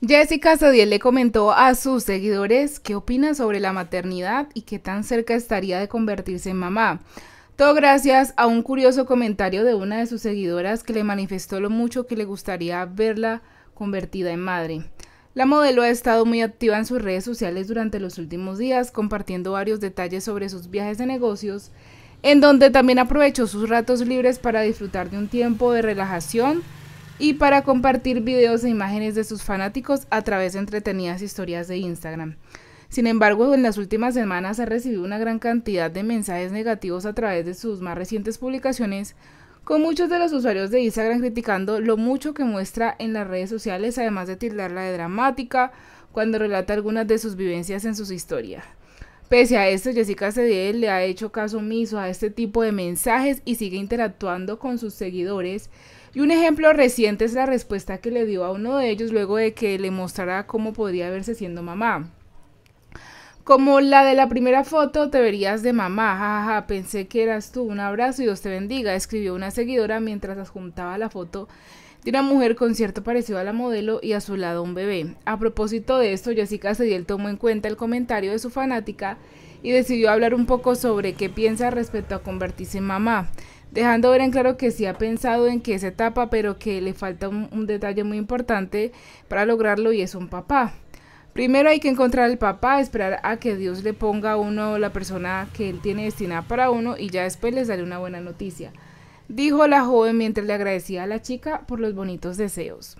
Jessica Sadiel le comentó a sus seguidores qué opina sobre la maternidad y qué tan cerca estaría de convertirse en mamá. Todo gracias a un curioso comentario de una de sus seguidoras que le manifestó lo mucho que le gustaría verla convertida en madre. La modelo ha estado muy activa en sus redes sociales durante los últimos días, compartiendo varios detalles sobre sus viajes de negocios, en donde también aprovechó sus ratos libres para disfrutar de un tiempo de relajación y para compartir videos e imágenes de sus fanáticos a través de entretenidas historias de Instagram. Sin embargo, en las últimas semanas ha recibido una gran cantidad de mensajes negativos a través de sus más recientes publicaciones, con muchos de los usuarios de Instagram criticando lo mucho que muestra en las redes sociales, además de tildarla de dramática cuando relata algunas de sus vivencias en sus historias. Pese a esto, Jessica Cediel le ha hecho caso omiso a este tipo de mensajes y sigue interactuando con sus seguidores. Y un ejemplo reciente es la respuesta que le dio a uno de ellos luego de que le mostrara cómo podría verse siendo mamá. Como la de la primera foto, te verías de mamá, jajaja, pensé que eras tú, un abrazo y Dios te bendiga, escribió una seguidora mientras adjuntaba la foto una mujer con cierto parecido a la modelo y a su lado un bebé. A propósito de esto, Jessica Cediel tomó en cuenta el comentario de su fanática y decidió hablar un poco sobre qué piensa respecto a convertirse en mamá, dejando ver en claro que sí ha pensado en que esa etapa, pero que le falta un, detalle muy importante para lograrlo y es un papá. Primero hay que encontrar el papá, esperar a que Dios le ponga a uno la persona que él tiene destinada para uno y ya después les sale una buena noticia dijo la joven mientras le agradecía a la chica por los bonitos deseos.